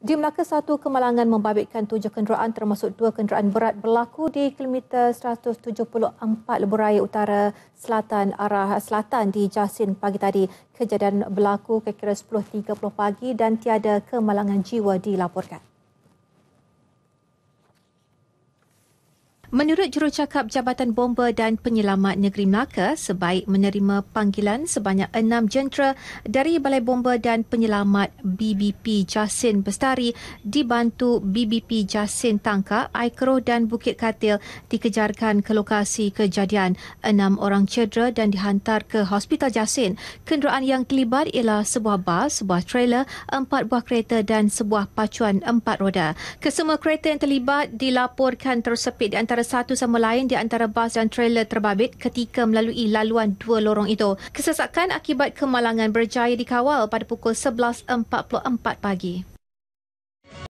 Di Melaka, satu kemalangan membabitkan tujuh kenderaan termasuk dua kenderaan berat berlaku di kilometer 174 lebuh raya utara selatan arah selatan di Jasin pagi tadi. Kejadian berlaku kira-kira 10.30 pagi dan tiada kemalangan jiwa dilaporkan. Menurut jurucakap Jabatan Bomber dan Penyelamat Negeri Melaka, sebaik menerima panggilan sebanyak enam jentera dari Balai Bomber dan Penyelamat BBP Jasin Bestari dibantu BBP Jasin Tangka, Aikro dan Bukit Katil dikejarkan ke lokasi kejadian. Enam orang cedera dan dihantar ke Hospital Jasin. Kenderaan yang terlibat ialah sebuah bas, sebuah trailer, empat buah kereta dan sebuah pacuan empat roda. Kesemua kereta yang terlibat dilaporkan tersepit di antara antara satu sama lain di antara bas dan trailer terbabit ketika melalui laluan dua lorong itu. Kesesakan akibat kemalangan berjaya dikawal pada pukul 11.44 pagi.